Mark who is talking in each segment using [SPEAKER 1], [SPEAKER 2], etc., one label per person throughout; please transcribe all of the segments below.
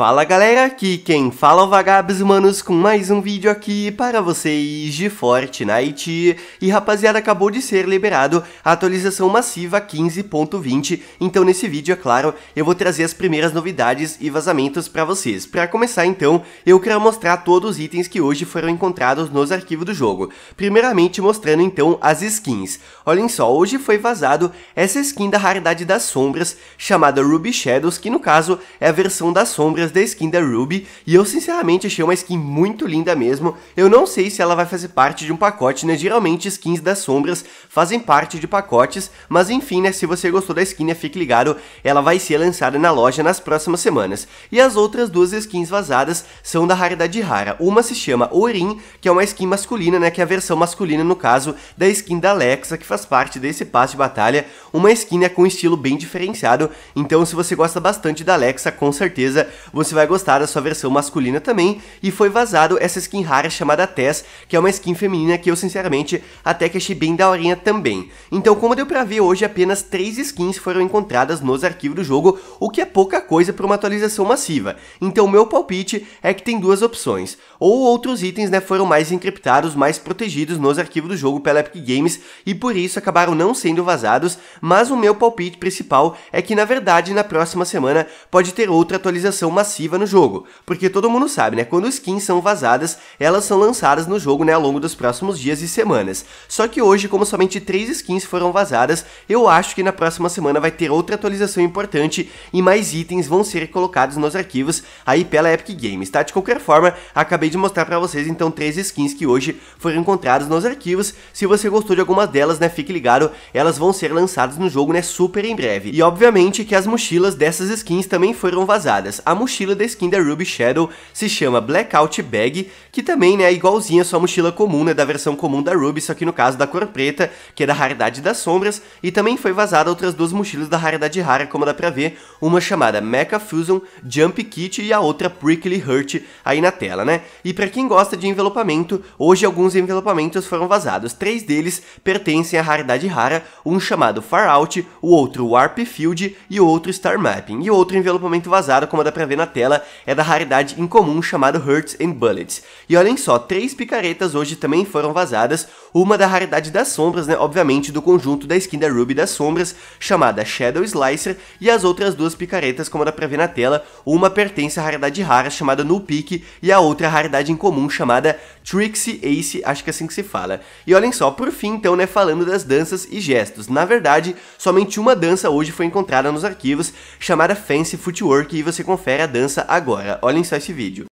[SPEAKER 1] Fala galera, aqui quem fala é o Vagabes Humanos com mais um vídeo aqui para vocês de Fortnite. E rapaziada, acabou de ser liberado a atualização massiva 15.20, então nesse vídeo, é claro, eu vou trazer as primeiras novidades e vazamentos para vocês. Para começar então, eu quero mostrar todos os itens que hoje foram encontrados nos arquivos do jogo. Primeiramente mostrando então as skins. Olhem só, hoje foi vazado essa skin da Raridade das Sombras, chamada Ruby Shadows, que no caso é a versão das sombras dias da skin da Ruby e eu sinceramente achei uma skin muito linda mesmo. Eu não sei se ela vai fazer parte de um pacote, né? Geralmente skins das sombras fazem parte de pacotes, mas enfim, né? Se você gostou da skin, né? fique ligado, ela vai ser lançada na loja nas próximas semanas. E as outras duas skins vazadas são da raridade rara. Uma se chama Orin, que é uma skin masculina, né? Que é a versão masculina, no caso, da skin da Alexa, que faz parte desse passe de batalha. Uma skin né, com um estilo bem diferenciado. Então, se você gosta bastante da Alexa, com certeza você vai gostar da sua versão masculina também, e foi vazado essa skin rara chamada Tess, que é uma skin feminina que eu sinceramente até que achei bem daorinha também. Então como deu pra ver hoje, apenas 3 skins foram encontradas nos arquivos do jogo, o que é pouca coisa para uma atualização massiva, então meu palpite é que tem duas opções, ou outros itens né, foram mais encriptados, mais protegidos nos arquivos do jogo pela Epic Games, e por isso acabaram não sendo vazados, mas o meu palpite principal é que na verdade na próxima semana pode ter outra atualização massiva no jogo, porque todo mundo sabe, né? Quando skins são vazadas, elas são lançadas no jogo, né, ao longo dos próximos dias e semanas. Só que hoje, como somente três skins foram vazadas, eu acho que na próxima semana vai ter outra atualização importante e mais itens vão ser colocados nos arquivos aí pela Epic Games, tá? De qualquer forma, acabei de mostrar para vocês então três skins que hoje foram encontradas nos arquivos. Se você gostou de alguma delas, né, fique ligado, elas vão ser lançadas no jogo, né, super em breve. E obviamente que as mochilas dessas skins também foram vazadas. A mochila da skin da Ruby Shadow se chama Blackout Bag, que também né, é igualzinha à sua mochila comum, né, da versão comum da Ruby, só que no caso da cor preta, que é da raridade das sombras, e também foi vazada outras duas mochilas da raridade rara, como dá pra ver, uma chamada Mecha Fusion Jump Kit e a outra Prickly Hurt aí na tela, né? E para quem gosta de envelopamento, hoje alguns envelopamentos foram vazados, três deles pertencem à raridade rara, um chamado Far Out, o outro Warp Field e o outro Star Mapping, e outro envelopamento vazado, como dá pra ver na tela é da raridade incomum chamado Hurts and Bullets. E olhem só, três picaretas hoje também foram vazadas, uma da raridade das sombras, né, obviamente do conjunto da skin da Ruby das sombras, chamada Shadow Slicer, e as outras duas picaretas, como dá pra ver na tela, uma pertence à raridade rara chamada Null Peak e a outra à raridade incomum chamada Trixie Ace, acho que é assim que se fala. E olhem só, por fim então, né, falando das danças e gestos. Na verdade, somente uma dança hoje foi encontrada nos arquivos, chamada Fancy Footwork, e você confere a dança agora. Olhem só esse vídeo.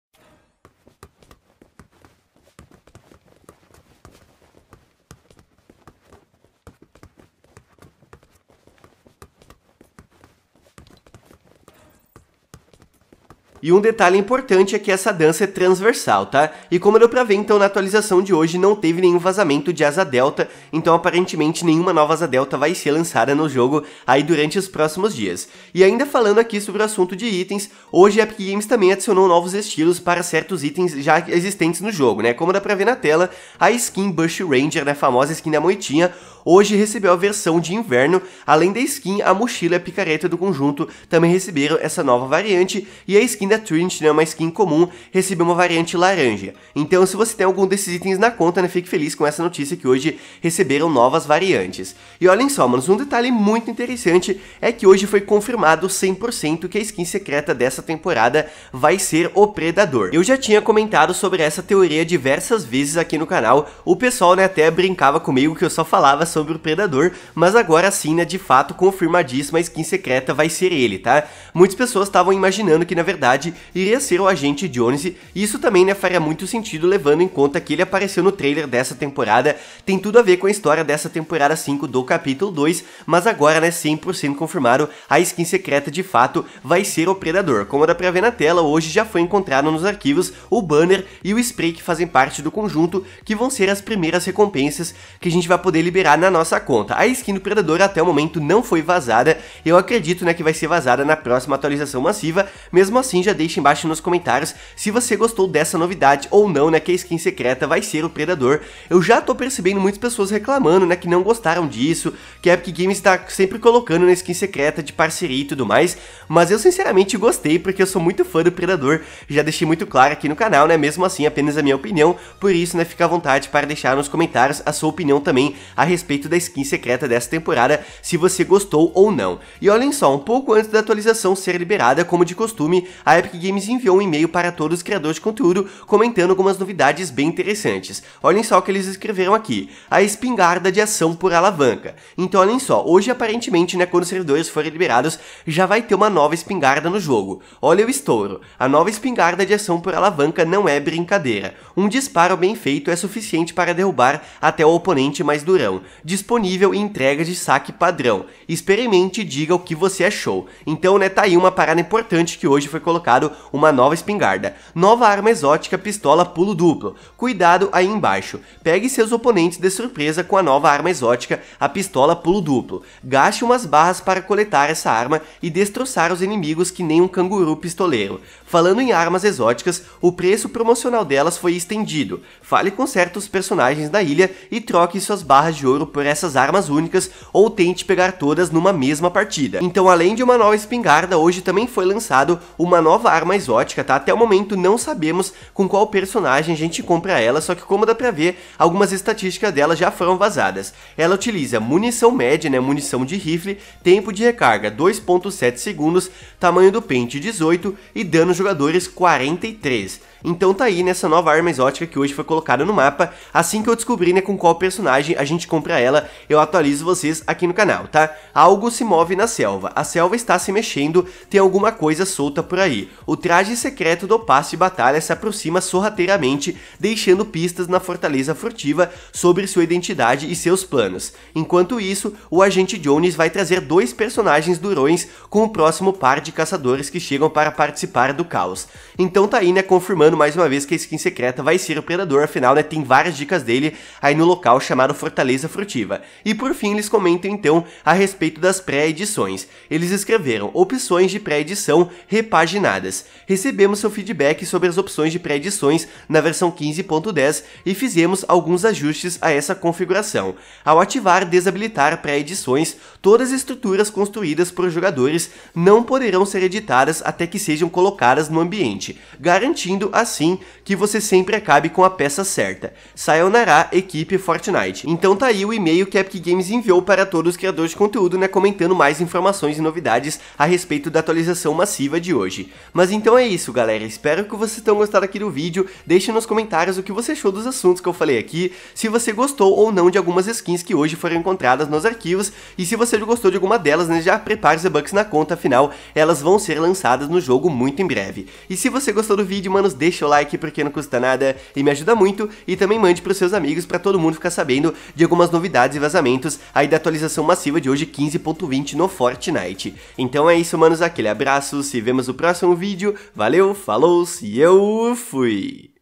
[SPEAKER 1] E um detalhe importante é que essa dança é transversal, tá? E como deu pra ver, então, na atualização de hoje não teve nenhum vazamento de asa delta, então aparentemente nenhuma nova asa delta vai ser lançada no jogo aí durante os próximos dias. E ainda falando aqui sobre o assunto de itens, hoje a Epic Games também adicionou novos estilos para certos itens já existentes no jogo, né? Como dá pra ver na tela, a skin Bush Ranger, né, a famosa skin da moitinha, hoje recebeu a versão de inverno, além da skin, a mochila e a picareta do conjunto também receberam essa nova variante, e a skin da Trinity, né, uma skin comum, recebeu uma variante laranja. Então se você tem algum desses itens na conta, né, fique feliz com essa notícia que hoje receberam novas variantes. E olhem só, manos, um detalhe muito interessante é que hoje foi confirmado 100% que a skin secreta dessa temporada vai ser o Predador. Eu já tinha comentado sobre essa teoria diversas vezes aqui no canal, o pessoal né, até brincava comigo que eu só falava sobre sobre o Predador, mas agora sim, Cina né, de fato confirmadíssima a skin secreta vai ser ele, tá? Muitas pessoas estavam imaginando que na verdade iria ser o agente Jones, e isso também né, faria muito sentido levando em conta que ele apareceu no trailer dessa temporada, tem tudo a ver com a história dessa temporada 5 do capítulo 2, mas agora né, 100% confirmado, a skin secreta de fato vai ser o Predador. Como dá pra ver na tela, hoje já foi encontrado nos arquivos o banner e o spray que fazem parte do conjunto, que vão ser as primeiras recompensas que a gente vai poder liberar na na nossa conta. A skin do Predador até o momento não foi vazada, eu acredito né, que vai ser vazada na próxima atualização massiva, mesmo assim já deixa embaixo nos comentários se você gostou dessa novidade ou não, né, que a skin secreta vai ser o Predador. Eu já tô percebendo muitas pessoas reclamando, né, que não gostaram disso, que a Epic Games está sempre colocando na skin secreta de parceria e tudo mais, mas eu sinceramente gostei porque eu sou muito fã do Predador, já deixei muito claro aqui no canal, né, mesmo assim apenas a minha opinião, por isso, né, fica à vontade para deixar nos comentários a sua opinião também a respeito respeito da skin secreta dessa temporada, se você gostou ou não. E olhem só, um pouco antes da atualização ser liberada, como de costume, a Epic Games enviou um e-mail para todos os criadores de conteúdo comentando algumas novidades bem interessantes. Olhem só o que eles escreveram aqui, a espingarda de ação por alavanca. Então olhem só, hoje aparentemente, né, quando os servidores forem liberados, já vai ter uma nova espingarda no jogo. Olha o estouro, a nova espingarda de ação por alavanca não é brincadeira. Um disparo bem feito é suficiente para derrubar até o oponente mais durão disponível em entregas de saque padrão. Experimente e diga o que você achou. Então, né, tá aí uma parada importante que hoje foi colocado uma nova espingarda, nova arma exótica, pistola pulo duplo. Cuidado aí embaixo. Pegue seus oponentes de surpresa com a nova arma exótica, a pistola pulo duplo. Gaste umas barras para coletar essa arma e destroçar os inimigos que nem um canguru pistoleiro. Falando em armas exóticas, o preço promocional delas foi estendido. Fale com certos personagens da ilha e troque suas barras de ouro por essas armas únicas ou tente pegar todas numa mesma partida. Então além de uma nova espingarda, hoje também foi lançado uma nova arma exótica, tá? Até o momento não sabemos com qual personagem a gente compra ela, só que como dá pra ver, algumas estatísticas dela já foram vazadas. Ela utiliza munição média, né, munição de rifle, tempo de recarga 2.7 segundos, tamanho do pente 18 e dano jogadores 43. Então tá aí nessa nova arma exótica que hoje foi colocada no mapa. Assim que eu descobrir né, com qual personagem a gente compra ela, eu atualizo vocês aqui no canal, tá? Algo se move na selva. A selva está se mexendo, tem alguma coisa solta por aí. O traje secreto do passe de batalha se aproxima sorrateiramente, deixando pistas na fortaleza furtiva sobre sua identidade e seus planos. Enquanto isso, o agente Jones vai trazer dois personagens durões com o próximo par de caçadores que chegam para participar do caos. Então tá aí, né, confirmando confirmando mais uma vez que a skin secreta vai ser o Predador, afinal, né, tem várias dicas dele aí no local chamado Fortaleza Furtiva. E por fim, eles comentam então a respeito das pré-edições. Eles escreveram opções de pré-edição repaginadas. Recebemos seu feedback sobre as opções de pré-edições na versão 15.10 e fizemos alguns ajustes a essa configuração. Ao ativar desabilitar pré-edições, todas as estruturas construídas por jogadores não poderão ser editadas até que sejam colocadas no ambiente, garantindo a assim que você sempre acabe com a peça certa. Sayonara, equipe Fortnite. Então tá aí o e-mail que a Epic Games enviou para todos os criadores de conteúdo, né, comentando mais informações e novidades a respeito da atualização massiva de hoje. Mas então é isso, galera. Espero que vocês tenham gostado aqui do vídeo. Deixe nos comentários o que você achou dos assuntos que eu falei aqui, se você gostou ou não de algumas skins que hoje foram encontradas nos arquivos, e se você gostou de alguma delas, né, já prepare os e-bucks na conta, afinal, elas vão ser lançadas no jogo muito em breve. E se você gostou do vídeo, manos, deixe deixa o like porque não custa nada e me ajuda muito e também mande para os seus amigos para todo mundo ficar sabendo de algumas novidades e vazamentos aí da atualização massiva de hoje 15.20 no Fortnite. Então é isso, manos, aquele abraço, se vemos no próximo vídeo, valeu, falou, se eu fui!